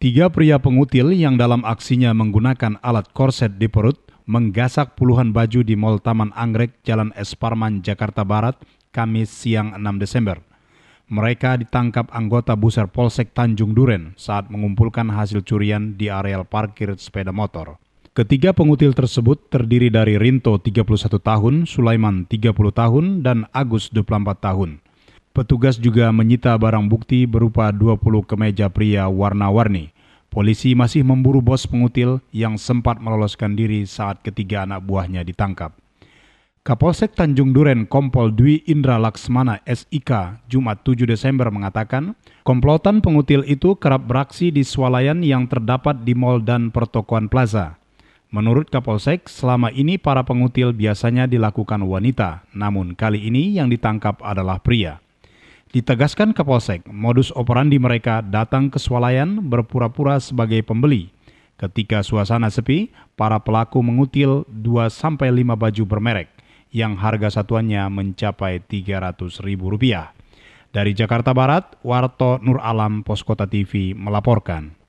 Tiga pria pengutil yang dalam aksinya menggunakan alat korset di perut menggasak puluhan baju di Mall Taman Anggrek, Jalan Esparman, Jakarta Barat, Kamis siang 6 Desember. Mereka ditangkap anggota Buser Polsek Tanjung Duren saat mengumpulkan hasil curian di areal parkir sepeda motor. Ketiga pengutil tersebut terdiri dari Rinto 31 tahun, Sulaiman 30 tahun, dan Agus 24 tahun. Petugas juga menyita barang bukti berupa 20 kemeja pria warna-warni. Polisi masih memburu bos pengutil yang sempat meloloskan diri saat ketiga anak buahnya ditangkap. Kapolsek Tanjung Duren Kompol Dwi Indra Laksmana SIK Jumat 7 Desember mengatakan, komplotan pengutil itu kerap beraksi di swalayan yang terdapat di mal dan pertokoan plaza. Menurut Kapolsek, selama ini para pengutil biasanya dilakukan wanita, namun kali ini yang ditangkap adalah pria. Ditegaskan Kapolsek, modus operandi mereka datang ke swalayan berpura-pura sebagai pembeli. Ketika suasana sepi, para pelaku mengutil 2-5 baju bermerek yang harga satuannya mencapai Rp300.000. Dari Jakarta Barat, Warto Nur Alam, Poskota TV melaporkan.